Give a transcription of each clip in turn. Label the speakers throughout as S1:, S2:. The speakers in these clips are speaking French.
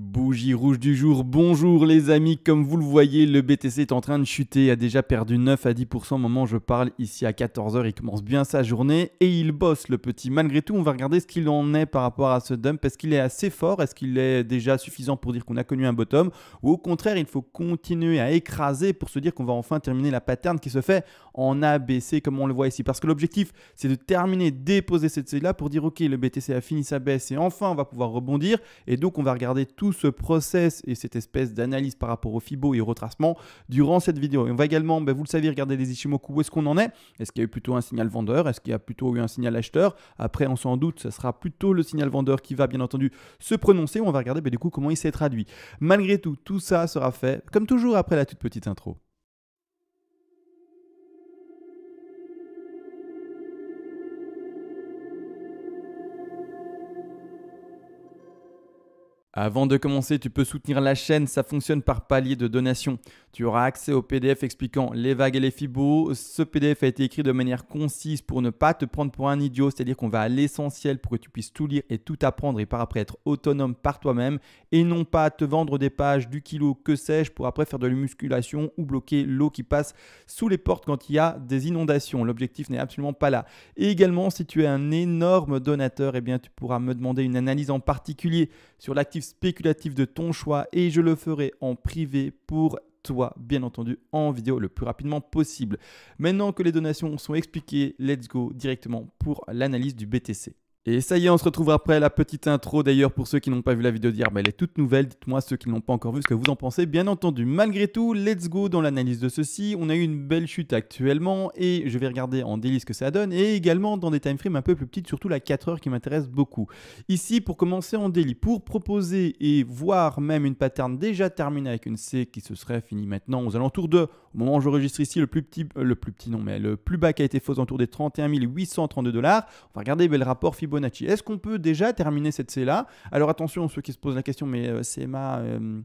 S1: Bougie rouge du jour, bonjour les amis, comme vous le voyez, le BTC est en train de chuter, a déjà perdu 9 à 10% au moment où je parle ici à 14h, il commence bien sa journée et il bosse le petit. Malgré tout, on va regarder ce qu'il en est par rapport à ce dump, est-ce qu'il est assez fort, est-ce qu'il est déjà suffisant pour dire qu'on a connu un bottom, ou au contraire, il faut continuer à écraser pour se dire qu'on va enfin terminer la pattern qui se fait en ABC comme on le voit ici. Parce que l'objectif, c'est de terminer, déposer cette série-là pour dire, OK, le BTC a fini sa baisse et enfin, on va pouvoir rebondir. Et donc, on va regarder tout ce process et cette espèce d'analyse par rapport au FIBO et au retracement durant cette vidéo. Et on va également, ben, vous le savez, regarder les Ichimoku, où est-ce qu'on en est Est-ce qu'il y a eu plutôt un signal vendeur Est-ce qu'il y a plutôt eu un signal acheteur Après, on s'en doute, ce sera plutôt le signal vendeur qui va, bien entendu, se prononcer. On va regarder, ben, du coup, comment il s'est traduit. Malgré tout, tout ça sera fait, comme toujours après la toute petite intro. Avant de commencer, tu peux soutenir la chaîne, ça fonctionne par palier de donation. Tu auras accès au PDF expliquant les vagues et les fibos. Ce PDF a été écrit de manière concise pour ne pas te prendre pour un idiot, c'est-à-dire qu'on va à l'essentiel pour que tu puisses tout lire et tout apprendre et par après être autonome par toi-même et non pas te vendre des pages du kilo que sais-je pour après faire de la musculation ou bloquer l'eau qui passe sous les portes quand il y a des inondations. L'objectif n'est absolument pas là. Et également, si tu es un énorme donateur, eh bien tu pourras me demander une analyse en particulier sur l'actif spéculatif de ton choix et je le ferai en privé pour toi, bien entendu, en vidéo le plus rapidement possible. Maintenant que les donations sont expliquées, let's go directement pour l'analyse du BTC. Et ça y est, on se retrouve après la petite intro. D'ailleurs, pour ceux qui n'ont pas vu la vidéo d'hier, mais elle est toute nouvelle. Dites-moi ceux qui n'ont pas encore vu ce que vous en pensez. Bien entendu, malgré tout, let's go dans l'analyse de ceci. On a eu une belle chute actuellement et je vais regarder en daily ce que ça donne. Et également dans des timeframes un peu plus petites, surtout la 4 heures qui m'intéresse beaucoup. Ici, pour commencer en délit, pour proposer et voir même une pattern déjà terminée avec une C qui se serait finie maintenant aux alentours de au moment où j'enregistre ici, le plus petit, euh, le plus petit, non, mais le plus bas qui a été fausse autour des 31 832 dollars. On va regarder ben, le rapport Fibonacci. Est-ce qu'on peut déjà terminer cette C-là Alors attention, ceux qui se posent la question, mais c'est euh, CMA, euh,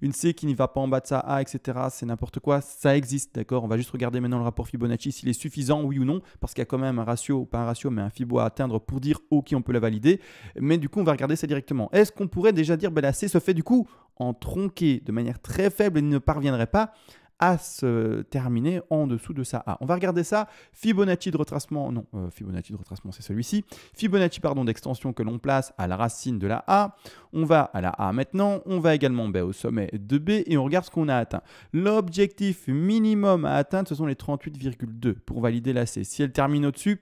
S1: une C qui n'y va pas en bas de sa A, etc., c'est n'importe quoi, ça existe, d'accord On va juste regarder maintenant le rapport Fibonacci, s'il est suffisant, oui ou non, parce qu'il y a quand même un ratio, pas un ratio, mais un Fibo à atteindre pour dire OK, on peut la valider. Mais du coup, on va regarder ça directement. Est-ce qu'on pourrait déjà dire, ben, la C se fait du coup en tronqué de manière très faible et ne parviendrait pas à se terminer en dessous de sa A. On va regarder ça. Fibonacci de retracement, non, euh, Fibonacci de retracement, c'est celui-ci. Fibonacci, pardon, d'extension que l'on place à la racine de la A. On va à la A maintenant. On va également ben, au sommet de B et on regarde ce qu'on a atteint. L'objectif minimum à atteindre, ce sont les 38,2 pour valider la C. Si elle termine au-dessus,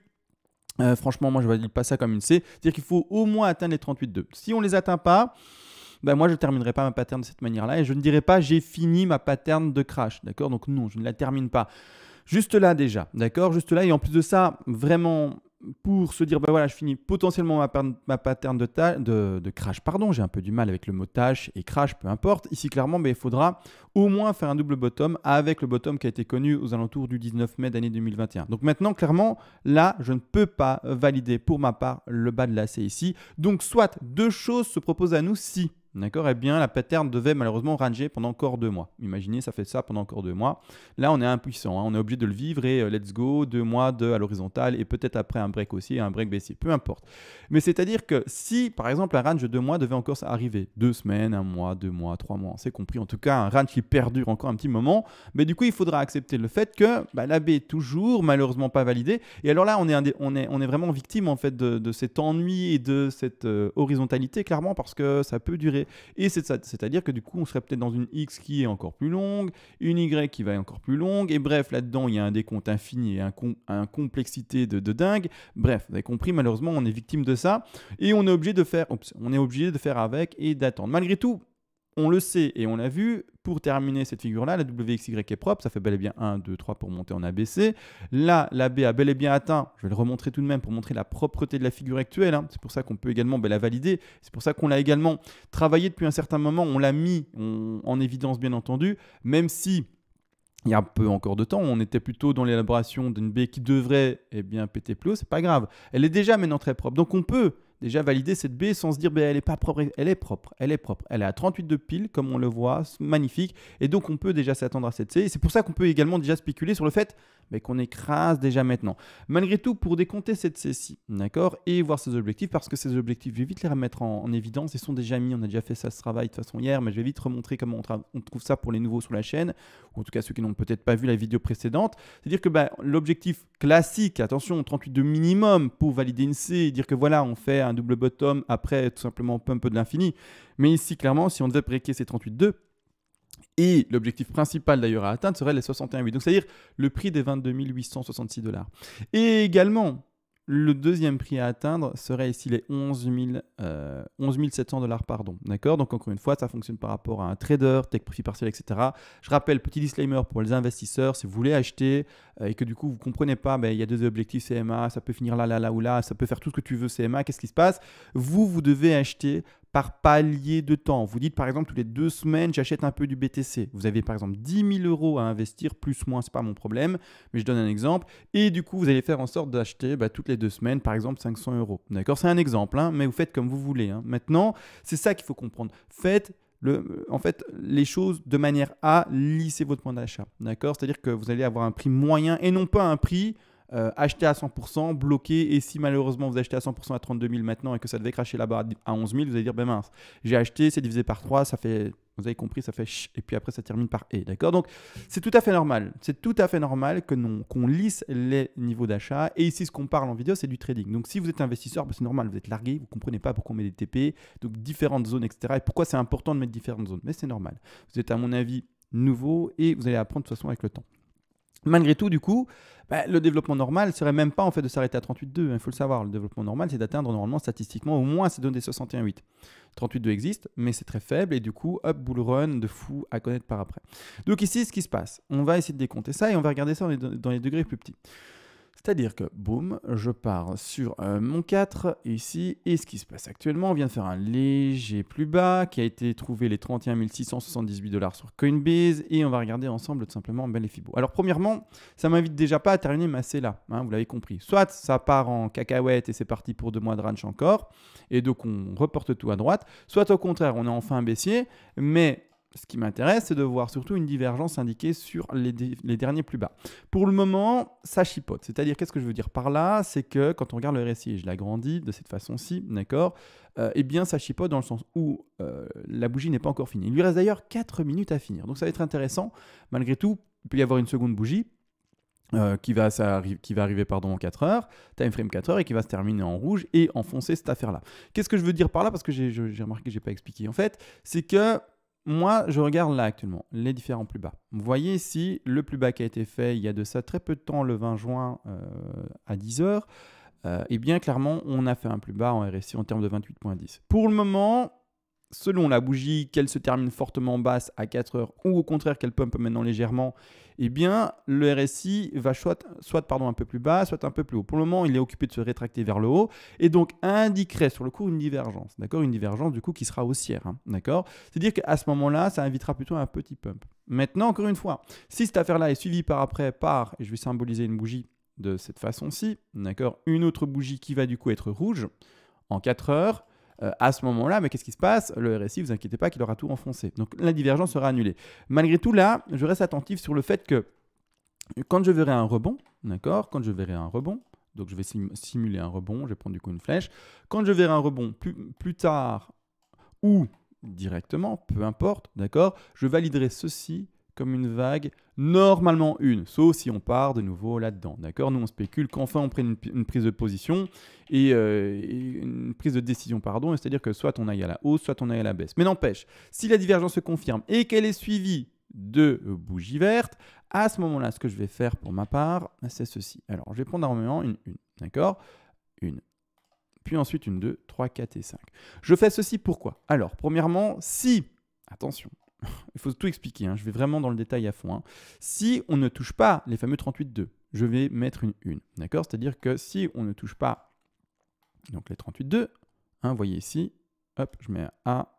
S1: euh, franchement, moi, je ne valide pas ça comme une C. C'est-à-dire qu'il faut au moins atteindre les 38,2. Si on ne les atteint pas, ben, moi je ne terminerai pas ma pattern de cette manière-là et je ne dirai pas j'ai fini ma pattern de crash, d'accord Donc non, je ne la termine pas. Juste là déjà, d'accord Juste là et en plus de ça, vraiment pour se dire, ben voilà, je finis potentiellement ma, ma pattern de, de, crash, pardon, j'ai un peu du mal avec le mot tâche et crash, peu importe. Ici, clairement, ben, il faudra au moins faire un double bottom avec le bottom qui a été connu aux alentours du 19 mai d'année 2021. Donc maintenant, clairement, là, je ne peux pas valider pour ma part le bas de la ici. Donc, soit deux choses se proposent à nous si D'accord Eh bien, la pattern devait malheureusement ranger pendant encore deux mois. Imaginez, ça fait ça pendant encore deux mois. Là, on est impuissant. Hein. On est obligé de le vivre et euh, let's go, deux mois de à l'horizontale et peut-être après un break aussi un break baissier, peu importe. Mais c'est-à-dire que si, par exemple, un range de deux mois devait encore arriver, deux semaines, un mois, deux mois, trois mois, c'est compris. En tout cas, un range qui perdure encore un petit moment, mais du coup, il faudra accepter le fait que bah, la est toujours malheureusement pas validé. Et alors là, on est, on est, on est vraiment victime en fait de, cet ennui et de cette euh, horizontalité, clairement, parce que ça peut durer et c'est-à-dire que du coup, on serait peut-être dans une X qui est encore plus longue, une Y qui va être encore plus longue, et bref, là-dedans, il y a un décompte infini et un, complexité de, dingue. Bref, vous avez compris, malheureusement, on est victime de ça, et on est obligé de faire, on est obligé de faire avec et d'attendre. Malgré tout, on le sait et on l'a vu, pour terminer cette figure-là, la WXY est propre, ça fait bel et bien 1, 2, 3 pour monter en ABC. Là, la B a bel et bien atteint, je vais le remontrer tout de même pour montrer la propreté de la figure actuelle, hein. c'est pour ça qu'on peut également ben, la valider, c'est pour ça qu'on l'a également travaillé depuis un certain moment, on l'a mis en évidence bien entendu, même si il y a un peu encore de temps, on était plutôt dans l'élaboration d'une B qui devrait eh bien, péter plus haut, c'est pas grave. Elle est déjà maintenant très propre. Donc on peut déjà valider cette baie sans se dire ben, elle est pas propre, elle est propre, elle est propre. Elle est à 38 de pile, comme on le voit, magnifique. Et donc on peut déjà s'attendre à cette C. Et c'est pour ça qu'on peut également déjà spéculer sur le fait mais qu'on écrase déjà maintenant. Malgré tout, pour décompter cette ceci d'accord, et voir ses objectifs, parce que ces objectifs, je vais vite les remettre en, évidence, ils sont déjà mis, on a déjà fait ça ce travail de façon hier, mais je vais vite remontrer comment on, trouve ça pour les nouveaux sur la chaîne, ou en tout cas ceux qui n'ont peut-être pas vu la vidéo précédente. C'est-à-dire que bah, l'objectif classique, attention, 38 de minimum pour valider une C, dire que voilà, on fait un double bottom, après tout simplement peu de l'infini. Mais ici, clairement, si on devait breaker ces 38,2, et l'objectif principal d'ailleurs à atteindre serait les 61,8. Donc c'est-à-dire le prix des 22 866 dollars. Et également, le deuxième prix à atteindre serait ici les 11, 700 euh, dollars. Pardon. D'accord Donc encore une fois, ça fonctionne par rapport à un trader, tech profit partiel, etc. Je rappelle, petit disclaimer pour les investisseurs, si vous voulez acheter euh, et que du coup vous ne comprenez pas, ben, il y a deux objectifs CMA, ça peut finir là, là, là ou là, ça peut faire tout ce que tu veux CMA, qu'est-ce qui se passe Vous, vous devez acheter par palier de temps. Vous dites par exemple tous les deux semaines, j'achète un peu du BTC. Vous avez par exemple 10 000 euros à investir, plus ou moins, c'est pas mon problème, mais je donne un exemple. Et du coup, vous allez faire en sorte d'acheter bah, toutes les deux semaines, par exemple 500 euros. D'accord C'est un exemple, hein, mais vous faites comme vous voulez. Hein. Maintenant, c'est ça qu'il faut comprendre. Faites euh, en fait, les choses de manière à lisser votre point d'achat. D'accord C'est-à-dire que vous allez avoir un prix moyen et non pas un prix euh, acheter à 100%, bloqué, et si malheureusement vous achetez à 100% à 32 000 maintenant et que ça devait cracher là-bas à 11 000, vous allez dire, ben mince, j'ai acheté, c'est divisé par 3, ça fait, vous avez compris, ça fait ch, et puis après ça termine par et, d'accord Donc c'est tout à fait normal, c'est tout à fait normal que non, qu'on lisse les niveaux d'achat, et ici ce qu'on parle en vidéo, c'est du trading. Donc si vous êtes investisseur, ben, c'est normal, vous êtes largué, vous comprenez pas pourquoi on met des TP, donc différentes zones, etc., et pourquoi c'est important de mettre différentes zones, mais c'est normal. Vous êtes à mon avis nouveau et vous allez apprendre de toute façon avec le temps. Malgré tout, du coup, bah, le développement normal serait même pas en fait de s'arrêter à 38,2. Il hein, faut le savoir. Le développement normal, c'est d'atteindre normalement statistiquement au moins ces données 61,8. 38,2 existe, mais c'est très faible et du coup, hop, bull run de fou à connaître par après. Donc ici, ce qui se passe, on va essayer de décompter ça et on va regarder ça dans les degrés plus petits. C'est-à-dire que, boum, je pars sur euh, mon 4 ici, et ce qui se passe actuellement, on vient de faire un léger plus bas qui a été trouvé les 31 678 dollars sur Coinbase, et on va regarder ensemble tout simplement ben, les Fibo. Alors, premièrement, ça m'invite déjà pas à terminer c'est là hein, vous l'avez compris. Soit ça part en cacahuète et c'est parti pour deux mois de ranch encore, et donc on reporte tout à droite, soit au contraire, on est enfin baissier, mais ce qui m'intéresse, c'est de voir surtout une divergence indiquée sur les, derniers plus bas. Pour le moment, ça chipote. C'est-à-dire, qu'est-ce que je veux dire par là C'est que quand on regarde le récit, et je l'agrandis de cette façon-ci, d'accord euh, Eh bien, ça chipote dans le sens où euh, la bougie n'est pas encore finie. Il lui reste d'ailleurs 4 minutes à finir. Donc, ça va être intéressant. Malgré tout, il peut y avoir une seconde bougie. Euh, qui va, qui va arriver pardon, en 4 heures, time frame 4 heures, et qui va se terminer en rouge et enfoncer cette affaire-là. Qu'est-ce que je veux dire par là Parce que j'ai remarqué que je n'ai pas expliqué. En fait, c'est que moi, je regarde là actuellement, les différents plus bas. Vous voyez ici, le plus bas qui a été fait il y a de ça très peu de temps, le 20 juin euh, à 10h. Euh, et eh bien clairement, on a fait un plus bas en RSI en termes de 28.10. Pour le moment, selon la bougie, qu'elle se termine fortement basse à 4 heures ou au contraire qu'elle pompe maintenant légèrement eh bien, le RSI va soit, soit pardon, un peu plus bas, soit un peu plus haut. Pour le moment, il est occupé de se rétracter vers le haut et donc indiquerait sur le coup une divergence, d'accord Une divergence du coup qui sera haussière, hein. d'accord C'est-à-dire qu'à ce moment-là, ça invitera plutôt un petit pump. Maintenant, encore une fois, si cette affaire-là est suivie par après par, et je vais symboliser une bougie de cette façon-ci, d'accord Une autre bougie qui va du coup être rouge en 4 heures, euh, à ce moment-là. Mais qu'est-ce qui se passe Le RSI, vous inquiétez pas, qu'il aura tout enfoncé. Donc la divergence sera annulée. Malgré tout, là, je reste attentif sur le fait que quand je verrai un rebond, d'accord Quand je verrai un rebond, donc je vais simuler un rebond, je vais prendre du coup une flèche. Quand je verrai un rebond plus, plus tard ou directement, peu importe, d'accord Je validerai ceci comme une vague, normalement une, sauf si on part de nouveau là-dedans. D'accord Nous, on spécule qu'enfin on prenne une, prise de position euh, et, une prise de décision, pardon, c'est-à-dire que soit on aille à la hausse, soit on aille à la baisse. Mais n'empêche, si la divergence se confirme et qu'elle est suivie de bougies vertes, à ce moment-là, ce que je vais faire pour ma part, c'est ceci. Alors, je vais prendre normalement une, d'accord Une puis ensuite une 2, 3, 4 et 5. Je fais ceci pourquoi Alors, premièrement, si, attention, il faut tout expliquer, hein, je vais vraiment dans le détail à fond. Hein. Si on ne touche pas les fameux 38,2, je vais mettre une 1. D'accord C'est-à-dire que si on ne touche pas donc les 38,2, hein, vous voyez ici, hop, je mets A,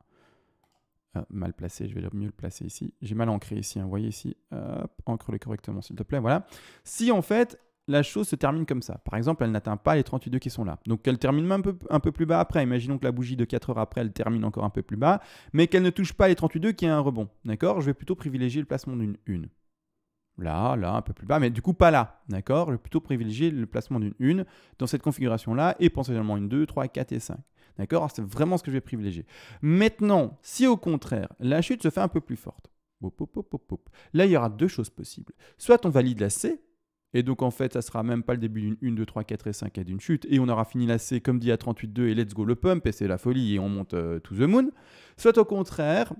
S1: euh, mal placé, je vais mieux le placer ici. J'ai mal ancré ici, vous hein, voyez ici, hop, ancre-le correctement s'il te plaît, voilà. Si en fait, la chose se termine comme ça. Par exemple, elle n'atteint pas les 32 qui sont là. Donc elle termine un peu, un peu plus bas après. Imaginons que la bougie de 4 heures après, elle termine encore un peu plus bas, mais qu'elle ne touche pas les 32 qui est un rebond. D'accord Je vais plutôt privilégier le placement d'une une. Là, là, un peu plus bas, mais du coup pas là. D'accord Je vais plutôt privilégier le placement d'une une dans cette configuration-là et potentiellement une 2, 3, 4 et 5. D'accord C'est vraiment ce que je vais privilégier. Maintenant, si au contraire, la chute se fait un peu plus forte, Là, il y aura deux choses possibles. Soit on valide la C, et donc, en fait, ça sera même pas le début d'une 1, 2, 3, 4 et 5 et d'une chute. Et on aura fini la C comme dit à 38,2 et let's go le pump et c'est la folie et on monte euh, to the moon. Soit au contraire,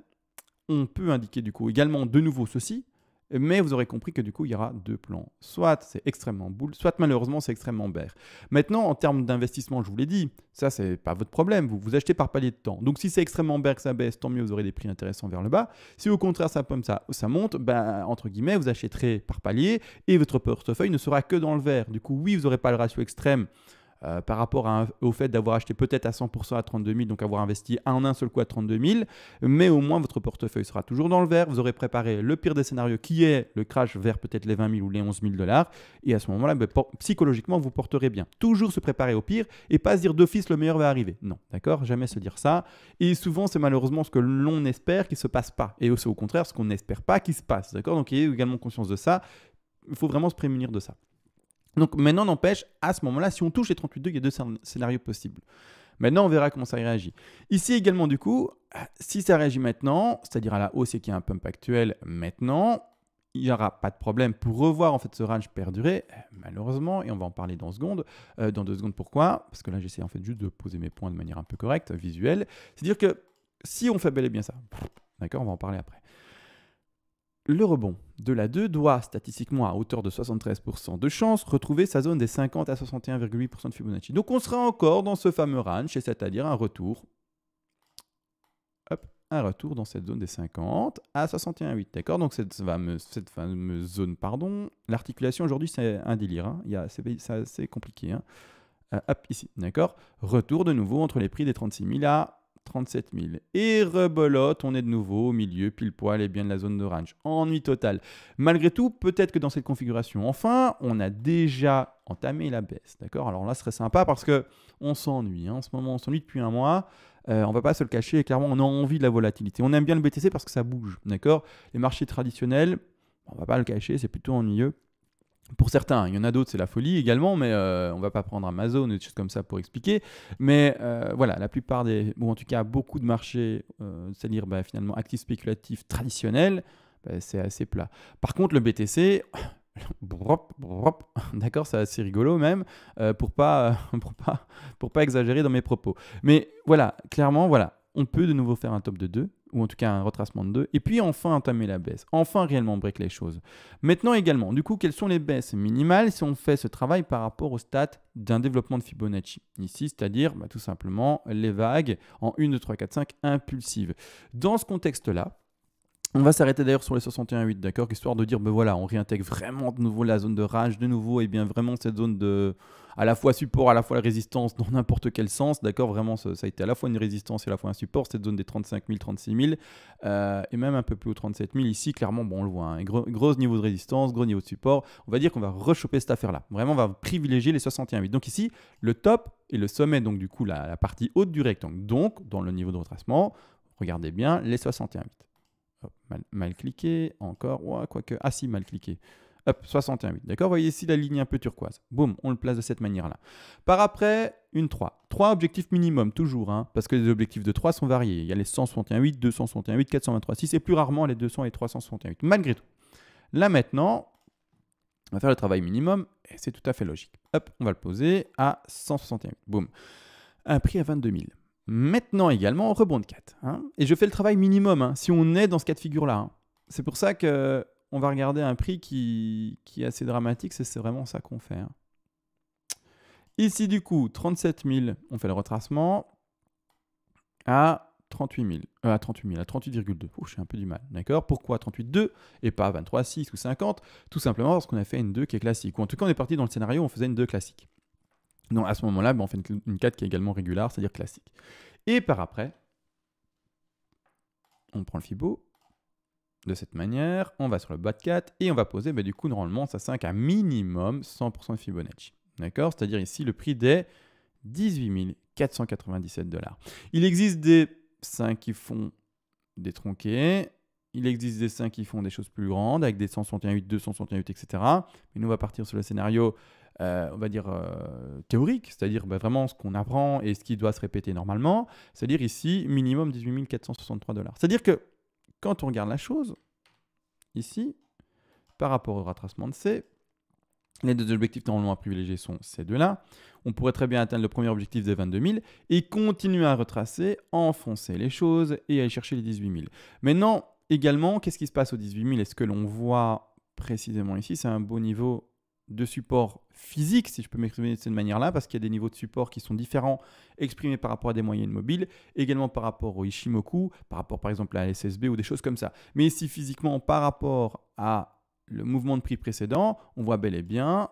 S1: on peut indiquer du coup également de nouveau ceci. Mais vous aurez compris que du coup, il y aura deux plans. Soit c'est extrêmement boule, soit malheureusement c'est extrêmement bear. Maintenant, en termes d'investissement, je vous l'ai dit, ça c'est pas votre problème. Vous vous achetez par palier de temps. Donc si c'est extrêmement bear que ça baisse, tant mieux, vous aurez des prix intéressants vers le bas. Si au contraire ça pomme, ça, ça monte, ben, entre guillemets, vous achèterez par palier et votre portefeuille ne sera que dans le vert. Du coup, oui, vous n'aurez pas le ratio extrême euh, par rapport au fait d'avoir acheté peut-être à 100% à 32 000, donc avoir investi en un seul coup à 32 000, mais au moins votre portefeuille sera toujours dans le vert, vous aurez préparé le pire des scénarios qui est le crash vers peut-être les 20 000 ou les 11 000 dollars, et à ce moment-là, ben, psychologiquement, vous porterez bien. Toujours se préparer au pire et pas se dire d'office le meilleur va arriver. Non, d'accord Jamais se dire ça. Et souvent, c'est malheureusement ce que l'on espère qui ne se passe pas, et c'est au contraire ce qu'on n'espère pas qui se passe, d'accord Donc ayez également conscience de ça, il faut vraiment se prémunir de ça. Donc maintenant, n'empêche, à ce moment-là, si on touche les 38.2, il y a deux scénarios possibles. Maintenant, on verra comment ça réagit. Ici également, du coup, si ça réagit maintenant, c'est-à-dire à la hausse et qu'il y a un pump actuel maintenant, il n'y aura pas de problème pour revoir en fait ce range perdurer, malheureusement, et on va en parler dans, seconde, euh, dans deux secondes. Pourquoi Parce que là, j'essaie en fait juste de poser mes points de manière un peu correcte, visuelle. C'est-à-dire que si on fait bel et bien ça, d'accord, on va en parler après. Le rebond de la 2 doit statistiquement à hauteur de 73% de chance retrouver sa zone des 50 à 61,8% de Fibonacci. Donc on sera encore dans ce fameux range, c'est-à-dire un retour. un retour dans cette zone des 50 à 61,8. D'accord Donc cette fameuse, zone, pardon. L'articulation aujourd'hui c'est un délire, hein. c'est compliqué. Hein. Euh, ici, d'accord Retour de nouveau entre les prix des 36 000 à 37 000. Et rebolote, on est de nouveau au milieu, pile poil, et bien de la zone de range. Ennui total. Malgré tout, peut-être que dans cette configuration, enfin, on a déjà entamé la baisse. D'accord Alors là, ce serait sympa parce que on s'ennuie. Hein. En ce moment, on s'ennuie depuis un mois. Euh, on va pas se le cacher. Et clairement, on a envie de la volatilité. On aime bien le BTC parce que ça bouge. D'accord Les marchés traditionnels, on va pas le cacher, c'est plutôt ennuyeux pour certains, il y en a d'autres, c'est la folie également, mais on euh, on va pas prendre Amazon ou des choses comme ça pour expliquer. Mais euh, voilà, la plupart des, ou en tout cas beaucoup de marchés, euh, c'est-à-dire bah, finalement actifs spéculatifs traditionnels, bah, c'est assez plat. Par contre, le BTC, d'accord, c'est assez rigolo même, pour pas, pour pas, pour pas exagérer dans mes propos. Mais voilà, clairement, voilà, on peut de nouveau faire un top de deux ou en tout cas un retracement de 2, et puis enfin entamer la baisse, enfin réellement break les choses. Maintenant également, du coup, quelles sont les baisses minimales si on fait ce travail par rapport au stade d'un développement de Fibonacci Ici, c'est-à-dire bah, tout simplement les vagues en 1, 2, 3, 4, 5 impulsives. Dans ce contexte-là, on va s'arrêter d'ailleurs sur les 61.8, d'accord Histoire de dire, ben voilà, on réintègre vraiment de nouveau la zone de rage, de nouveau, et bien vraiment cette zone de à la fois support, à la fois résistance, dans n'importe quel sens, d'accord Vraiment, ça, a été à la fois une résistance et à la fois un support, cette zone des 35 000, 36 000, et même un peu plus haut, 37 000. Ici, clairement, bon, on le voit, un hein, gros, niveau de résistance, gros niveau de support. On va dire qu'on va rechoper cette affaire-là. Vraiment, on va privilégier les 61.8. Donc ici, le top et le sommet, donc du coup, la, la partie haute du rectangle. Donc, dans le niveau de retracement, regardez bien les 61.8 mal, cliqué, encore, ouais, quoique, ah si, mal cliqué. Hop, 61,8. D'accord Voyez ici la ligne un peu turquoise. Boum, on le place de cette manière-là. Par après, une 3. 3 objectifs minimum, toujours, hein, parce que les objectifs de 3 sont variés. Il y a les 161,8, 261,8, 423,6 et plus rarement les 200 et 361,8. Malgré tout. Là maintenant, on va faire le travail minimum et c'est tout à fait logique. Hop, on va le poser à 161,8. Boum. Un prix à 22 000. Maintenant également, rebond de 4. et je fais le travail minimum hein, si on est dans ce cas de figure-là. Hein. C'est pour ça que on va regarder un prix qui, qui est assez dramatique, c'est vraiment ça qu'on fait. Hein. Ici, du coup, 37 000, on fait le retracement à 38 000, euh, à 38 000, à 38,2. Oh, j'ai un peu du mal, d'accord Pourquoi 38,2 et pas 23,6 ou 50 Tout simplement parce qu'on a fait une 2 qui est classique. Ou en tout cas, on est parti dans le scénario où on faisait une 2 classique. Non, à ce moment-là, ben, on fait une, 4 qui est également régulière, c'est-à-dire classique. Et par après, on prend le Fibo, de cette manière, on va sur le bas de 4 et on va poser ben, du coup normalement ça 5 à minimum 100% de Fibonacci. D'accord C'est-à-dire ici le prix des 18 497 dollars. Il existe des 5 qui font des tronqués, il existe des 5 qui font des choses plus grandes avec des 168, 268, etc. Mais nous on va partir sur le scénario euh, on va dire, euh, théorique, c'est-à-dire bah, vraiment ce qu'on apprend et ce qui doit se répéter normalement, c'est-à-dire ici, minimum 18 463 dollars. C'est-à-dire que quand on regarde la chose, ici, par rapport au retracement de C, les deux objectifs normalement à privilégier sont ces deux-là. On pourrait très bien atteindre le premier objectif des 22 000 et continuer à retracer, enfoncer les choses et aller chercher les 18 000. Maintenant, également, qu'est-ce qui se passe aux 18 000 Est-ce que l'on voit précisément ici C'est un beau niveau de support physique, si je peux m'exprimer de cette manière-là, parce qu'il y a des niveaux de support qui sont différents, exprimés par rapport à des moyennes mobiles, également par rapport au Ishimoku, par rapport par exemple à la SSB ou des choses comme ça. Mais ici, physiquement, par rapport à le mouvement de prix précédent, on voit bel et bien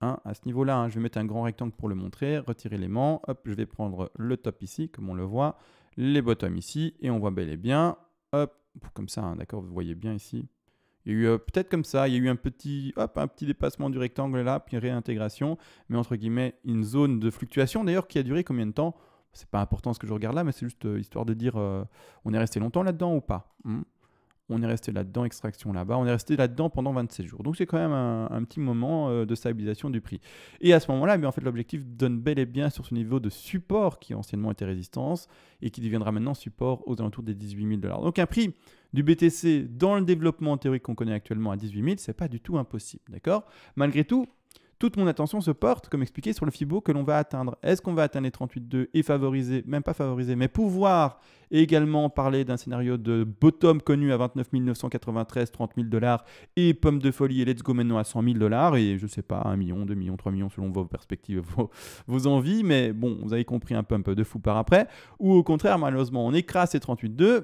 S1: hein, à ce niveau-là, hein, je vais mettre un grand rectangle pour le montrer, retirer l'aimant, hop, je vais prendre le top ici, comme on le voit, les bottoms ici, et on voit bel et bien, hop, comme ça, hein, d'accord, vous voyez bien ici, il y a eu euh, peut-être comme ça, il y a eu un petit, hop, un petit dépassement du rectangle là, puis réintégration, mais entre guillemets, une zone de fluctuation d'ailleurs qui a duré combien de temps C'est pas important ce que je regarde là, mais c'est juste euh, histoire de dire euh, on est resté longtemps là-dedans ou pas hmm on est resté là-dedans, extraction là-bas, on est resté là-dedans pendant 27 jours. Donc c'est quand même un, petit moment de stabilisation du prix. Et à ce moment-là, eh en fait, l'objectif donne bel et bien sur ce niveau de support qui anciennement était résistance et qui deviendra maintenant support aux alentours des 18 000 dollars. Donc un prix du BTC dans le développement théorique qu'on connaît actuellement à 18 000, c'est pas du tout impossible, d'accord Malgré tout, toute mon attention se porte, comme expliqué, sur le FIBO que l'on va atteindre. Est-ce qu'on va atteindre les 38,2 et favoriser, même pas favoriser, mais pouvoir également parler d'un scénario de bottom connu à 29 993, 30 000 dollars et pomme de folie et let's go maintenant à 100 000 dollars et je sais pas, 1 million, 2 millions, 3 millions selon vos perspectives, vos, envies, mais bon, vous avez compris un peu de fou par après. Ou au contraire, malheureusement, on écrase ces 38,2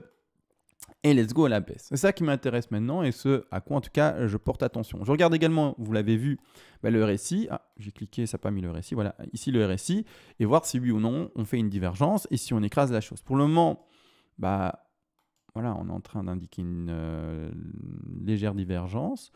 S1: et let's go à la baisse. C'est ça qui m'intéresse maintenant et ce à quoi en tout cas je porte attention. Je regarde également, vous l'avez vu, bah, le RSI. Ah, j'ai cliqué, ça n'a pas mis le RSI. Voilà, ici le RSI et voir si oui ou non on fait une divergence et si on écrase la chose. Pour le moment, bah voilà, on est en train d'indiquer une euh, légère divergence.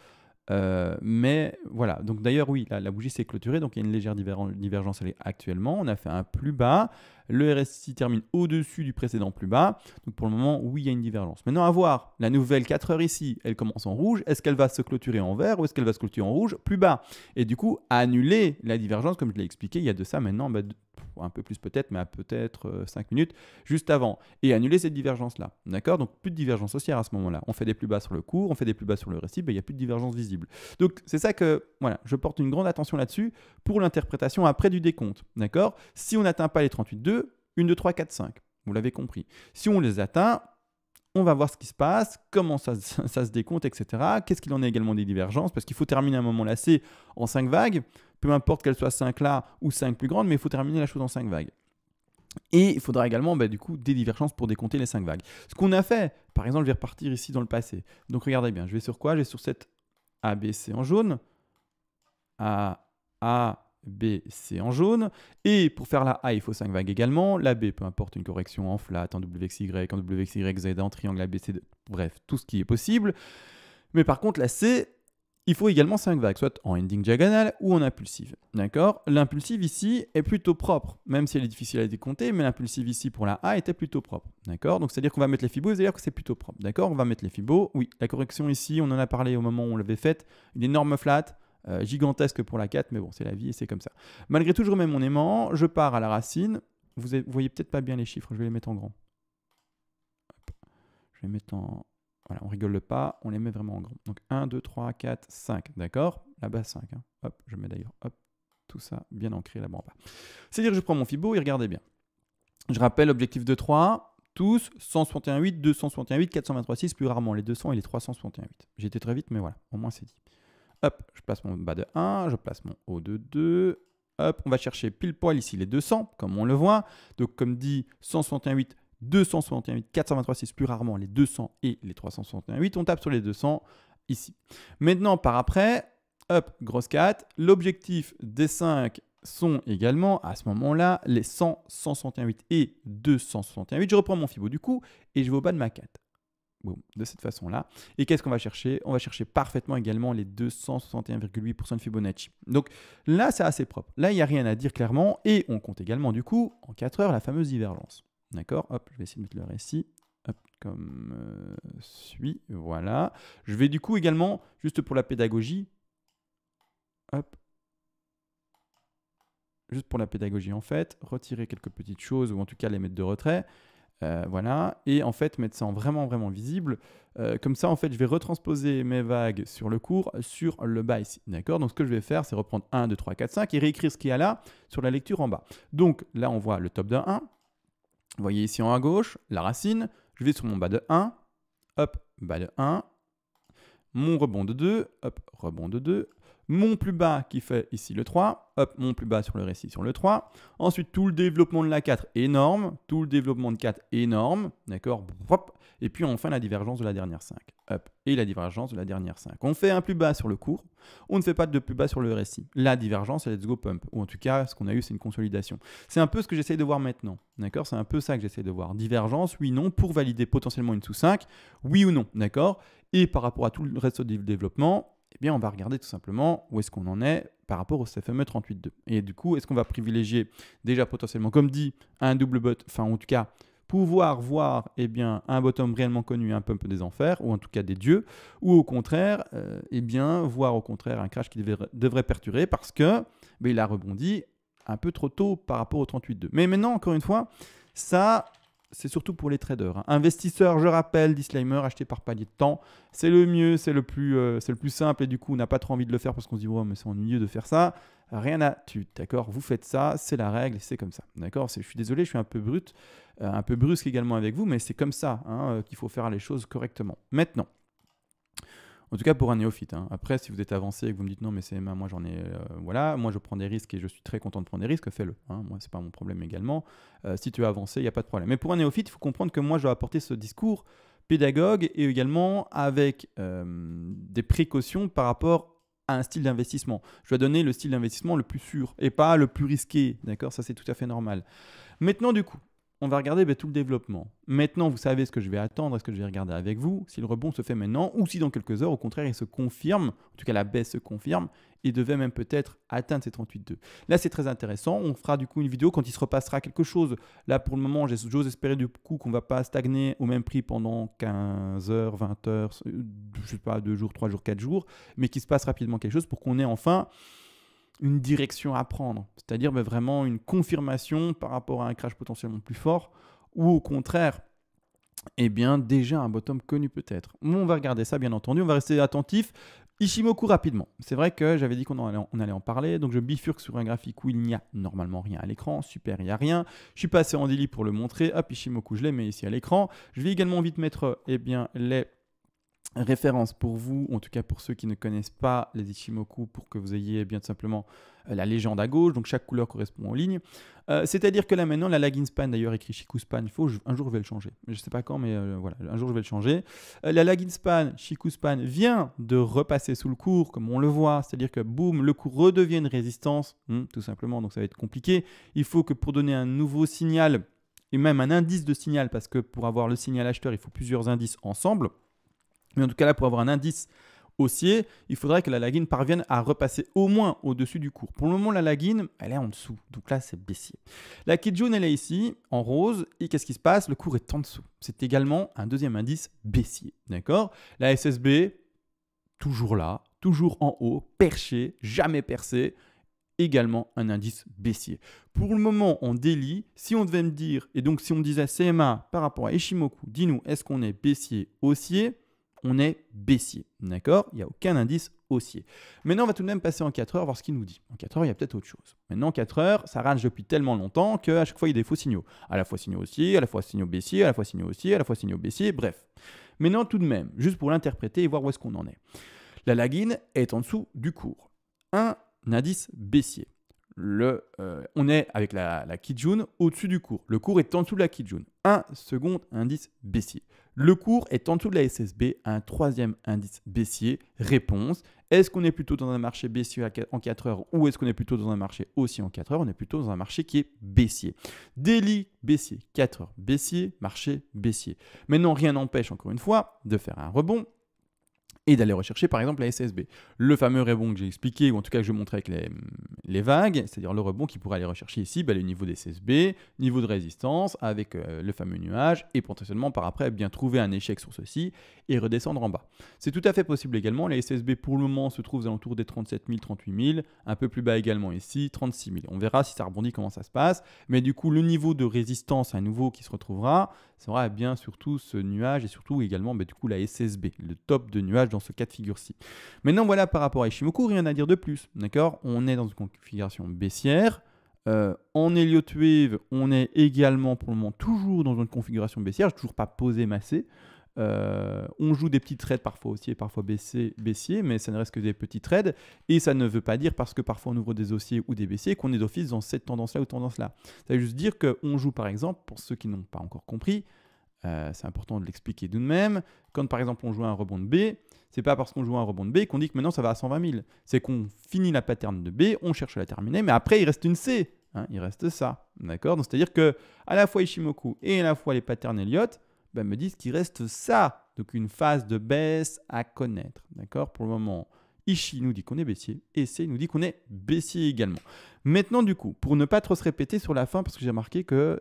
S1: Euh, mais voilà, donc d'ailleurs oui, la, la bougie s'est clôturée, donc il y a une légère divergence actuellement. On a fait un plus bas. Le RSI termine au-dessus du précédent plus bas. Donc pour le moment, oui, il y a une divergence. Maintenant, à voir. La nouvelle 4 heures ici, elle commence en rouge. Est-ce qu'elle va se clôturer en vert ou est-ce qu'elle va se clôturer en rouge plus bas Et du coup, annuler la divergence, comme je l'ai expliqué, il y a de ça maintenant, bah, un peu plus peut-être, mais à peut-être 5 euh, minutes juste avant. Et annuler cette divergence-là. D'accord Donc plus de divergence haussière à ce moment-là. On fait des plus bas sur le cours, on fait des plus bas sur le récit, bah, il n'y a plus de divergence visible. Donc c'est ça que, voilà, je porte une grande attention là-dessus pour l'interprétation après du décompte. D'accord Si on n'atteint pas les 38,2, 1, 2, 3, 4, 5. Vous l'avez compris. Si on les atteint, on va voir ce qui se passe, comment ça, se décompte, etc. Qu'est-ce qu'il en est également des divergences Parce qu'il faut terminer un moment c'est en 5 vagues, peu importe qu'elle soit 5 là ou 5 plus grandes, mais il faut terminer la chose en 5 vagues. Et il faudra également bah, du coup des divergences pour décompter les 5 vagues. Ce qu'on a fait, par exemple, je vais repartir ici dans le passé. Donc regardez bien, je vais sur quoi Je vais sur cette ABC en jaune, A, A, B, C en jaune. Et pour faire la A, il faut 5 vagues également. La B, peu importe, une correction en flat, en WXY, en WXYZ, en triangle ABC, bref, tout ce qui est possible. Mais par contre, la C, il faut également 5 vagues, soit en ending diagonal ou en impulsive. D'accord L'impulsive ici est plutôt propre, même si elle est difficile à décompter, mais l'impulsive ici pour la A était plutôt propre. D'accord Donc c'est-à-dire qu'on va mettre les fibos, c'est-à-dire que c'est plutôt propre. D'accord On va mettre les fibos. Oui, la correction ici, on en a parlé au moment où on l'avait faite, une énorme flat, euh, gigantesque pour la 4, mais bon, c'est la vie et c'est comme ça. Malgré tout, je remets mon aimant, je pars à la racine. Vous, voyez peut-être pas bien les chiffres, je vais les mettre en grand. Je vais les mettre en... Voilà, on rigole pas, on les met vraiment en grand. Donc 1, 2, 3, 4, 5, d'accord Là-bas 5, hein. hop, je mets d'ailleurs, hop, tout ça bien ancré là-bas bas. C'est-à-dire que je prends mon Fibo et regardez bien. Je rappelle, objectif de 3, tous 8, 423, 6, plus rarement les 200 et les J'ai J'étais très vite, mais voilà, au moins c'est dit. Hop, je place mon bas de 1, je place mon haut de 2. Hop, on va chercher pile poil ici les 200, comme on le voit. Donc, comme dit 161,8, 423, 6, plus rarement les 200 et les 361,8. On tape sur les 200 ici. Maintenant, par après, hop, grosse 4. L'objectif des 5 sont également à ce moment-là les 100, 168 et 268. Je reprends mon fibo du coup et je vais au bas de ma 4 de cette façon-là. Et qu'est-ce qu'on va chercher On va chercher parfaitement également les 261,8% de Fibonacci. Donc là, c'est assez propre. Là, il n'y a rien à dire clairement. Et on compte également, du coup, en 4 heures, la fameuse divergence. D'accord Hop, je vais essayer de mettre le récit Hop, comme euh, suit. Voilà. Je vais du coup également, juste pour la pédagogie, hop, juste pour la pédagogie en fait, retirer quelques petites choses ou en tout cas les mettre de retrait. Euh, voilà, et en fait mettre ça en vraiment vraiment visible. Euh, comme ça, en fait, je vais retransposer mes vagues sur le cours sur le bas ici. D'accord Donc, ce que je vais faire, c'est reprendre 1, 2, 3, 4, 5 et réécrire ce qu'il y a là sur la lecture en bas. Donc, là, on voit le top de 1. Vous voyez ici en haut à gauche, la racine. Je vais sur mon bas de 1. Hop, bas de 1. Mon rebond de 2. Hop, rebond de 2 mon plus bas qui fait ici le 3, hop, mon plus bas sur le récit sur le 3. Ensuite, tout le développement de la 4, énorme. Tout le développement de 4, énorme. D'accord Et puis enfin, la divergence de la dernière 5. Hop, et la divergence de la dernière 5. On fait un plus bas sur le cours, on ne fait pas de plus bas sur le récit. La divergence, let's go pump. Ou en tout cas, ce qu'on a eu, c'est une consolidation. C'est un peu ce que j'essaye de voir maintenant. D'accord C'est un peu ça que j'essaie de voir. Divergence, oui, non, pour valider potentiellement une sous 5, oui ou non. D'accord Et par rapport à tout le reste du développement, eh bien, on va regarder tout simplement où est-ce qu'on en est par rapport au CFME 38.2. Et du coup, est-ce qu'on va privilégier déjà potentiellement, comme dit, un double bot, enfin en tout cas, pouvoir voir eh bien, un bottom réellement connu, un pump des enfers, ou en tout cas des dieux, ou au contraire, euh, eh bien, voir au contraire un crash qui devrait, perturber parce que mais ben, il a rebondi un peu trop tôt par rapport au 38.2. Mais maintenant, encore une fois, ça, c'est surtout pour les traders. Hein. Investisseurs, je rappelle, disclaimer, acheter par palier de temps, c'est le mieux, c'est le, plus, euh, c'est le plus simple et du coup, on n'a pas trop envie de le faire parce qu'on se dit, ouais, mais c'est ennuyeux de faire ça. Rien à tu, d'accord Vous faites ça, c'est la règle c'est comme ça, d'accord Je suis désolé, je suis un peu brut, euh, un peu brusque également avec vous, mais c'est comme ça hein, euh, qu'il faut faire les choses correctement. Maintenant, en tout cas pour un néophyte. Hein. Après, si vous êtes avancé et que vous me dites non, mais c'est ben, moi j'en ai, euh, voilà, moi je prends des risques et je suis très content de prendre des risques, fais-le. Moi, hein. Moi, c'est pas mon problème également. Euh, si tu es avancé, il n'y a pas de problème. Mais pour un néophyte, il faut comprendre que moi je vais apporter ce discours pédagogue et également avec euh, des précautions par rapport à un style d'investissement. Je dois donner le style d'investissement le plus sûr et pas le plus risqué, d'accord Ça c'est tout à fait normal. Maintenant du coup, on va regarder ben, tout le développement. Maintenant, vous savez ce que je vais attendre ce que je vais regarder avec vous, si le rebond se fait maintenant ou si dans quelques heures, au contraire, il se confirme, en tout cas la baisse se confirme il devait même peut-être atteindre ces 38,2. Là, c'est très intéressant. On fera du coup une vidéo quand il se repassera quelque chose. Là, pour le moment, j'ose espérer du coup qu'on ne va pas stagner au même prix pendant 15 heures, 20 heures, euh, je sais pas, 2 jours, 3 jours, 4 jours, mais qu'il se passe rapidement quelque chose pour qu'on ait enfin une direction à prendre, c'est-à-dire bah, vraiment une confirmation par rapport à un crash potentiellement plus fort, ou au contraire, eh bien déjà un bottom connu peut-être. On va regarder ça bien entendu, on va rester attentif. Ishimoku rapidement. C'est vrai que j'avais dit qu'on allait, en parler, donc je bifurque sur un graphique où il n'y a normalement rien à l'écran. Super, il n'y a rien. Je suis passé en délit pour le montrer. Hop, Ishimoku, je les mets ici à l'écran. Je vais également vite mettre eh bien, les référence pour vous, en tout cas pour ceux qui ne connaissent pas les Ichimoku, pour que vous ayez bien simplement euh, la légende à gauche, donc chaque couleur correspond aux lignes. Euh, c'est-à-dire que là maintenant, la lagging span, d'ailleurs écrit Shikuspan, il faut, un jour je vais le changer. Je ne sais pas quand, mais euh, voilà, un jour je vais le changer. la lagging span, Shikuspan vient de repasser sous le cours, comme on le voit. C'est-à-dire que boum, le cours redevient une résistance, hmm, tout simplement, donc ça va être compliqué. Il faut que pour donner un nouveau signal, et même un indice de signal, parce que pour avoir le signal acheteur, il faut plusieurs indices ensemble. Mais en tout cas, là, pour avoir un indice haussier, il faudrait que la laguine parvienne à repasser au moins au-dessus du cours. Pour le moment, la laguine, elle est en dessous. Donc là, c'est baissier. La jaune, elle est ici, en rose. Et qu'est-ce qui se passe Le cours est en dessous. C'est également un deuxième indice baissier. D'accord La SSB, toujours là, toujours en haut, perché, jamais percé. Également un indice baissier. Pour le moment, on délit Si on devait me dire, et donc si on disait CMA par rapport à Ishimoku, dis-nous, est-ce qu'on est baissier, haussier on est baissier. D'accord Il n'y a aucun indice haussier. Maintenant, on va tout de même passer en 4 heures, voir ce qu'il nous dit. En 4 heures, il y a peut-être autre chose. Maintenant, 4 heures, ça range depuis tellement longtemps qu'à chaque fois, il y a des faux signaux. À la fois signaux haussiers, à la fois signaux baissier, à la fois signaux haussiers, à la fois signaux baissier. bref. Maintenant, tout de même, juste pour l'interpréter et voir où est-ce qu'on en est. La lagine est en dessous du cours. Un indice baissier le, euh, on est avec la, la Kijun au-dessus du cours. Le cours est en dessous de la Kijun. Un second indice baissier. Le cours est en dessous de la SSB, un troisième indice baissier. Réponse, est-ce qu'on est plutôt dans un marché baissier en 4 heures ou est-ce qu'on est plutôt dans un marché aussi en 4 heures On est plutôt dans un marché qui est baissier. Daily baissier, 4 heures baissier, marché baissier. Maintenant, rien n'empêche encore une fois de faire un rebond et d'aller rechercher par exemple la SSB. Le fameux rebond que j'ai expliqué, ou en tout cas que je montrais avec les, les vagues, c'est-à-dire le rebond qui pourrait aller rechercher ici bah, le niveau des SSB, niveau de résistance avec euh, le fameux nuage, et potentiellement par après bien trouver un échec sur ceci et redescendre en bas. C'est tout à fait possible également, la SSB pour le moment se trouve aux alentours des 37 000, 38 000, un peu plus bas également ici, 36 000. On verra si ça rebondit, comment ça se passe, mais du coup le niveau de résistance à nouveau qui se retrouvera sera bien surtout ce nuage et surtout également ben, du coup la SSB, le top de nuage dans ce cas de figure-ci. Maintenant, voilà, par rapport à Ishimoku, rien à dire de plus. D'accord On est dans une configuration baissière. Euh, en Elliott Wave, on est également pour le moment toujours dans une configuration baissière. toujours pas posé massé. Euh, on joue des petits trades parfois haussiers, parfois baissiers, baissiers, mais ça ne reste que des petits trades. Et ça ne veut pas dire parce que parfois on ouvre des haussiers ou des baissiers qu'on est d'office dans cette tendance-là ou tendance-là. Ça veut juste dire qu'on joue par exemple, pour ceux qui n'ont pas encore compris, euh, c'est important de l'expliquer. De même, quand par exemple on joue un rebond de B, c'est pas parce qu'on joue un rebond de B qu'on dit que maintenant ça va à 120 000. C'est qu'on finit la pattern de B, on cherche à la terminer, mais après il reste une C. Hein, il reste ça. D'accord Donc c'est-à-dire que à la fois Ishimoku et à la fois les patterns Elliott ben, me disent qu'il reste ça. Donc une phase de baisse à connaître. D'accord Pour le moment, Ishi nous dit qu'on est baissier et C nous dit qu'on est baissier également. Maintenant, du coup, pour ne pas trop se répéter sur la fin, parce que j'ai remarqué que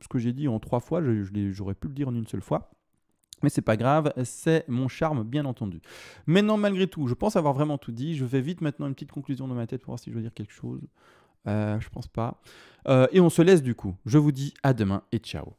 S1: ce que j'ai dit en trois fois, j'aurais pu le dire en une seule fois. Mais c'est pas grave, c'est mon charme, bien entendu. Maintenant, malgré tout, je pense avoir vraiment tout dit. Je fais vite maintenant une petite conclusion dans ma tête pour voir si je veux dire quelque chose. Euh, je pense pas. Euh, et on se laisse du coup. Je vous dis à demain et ciao.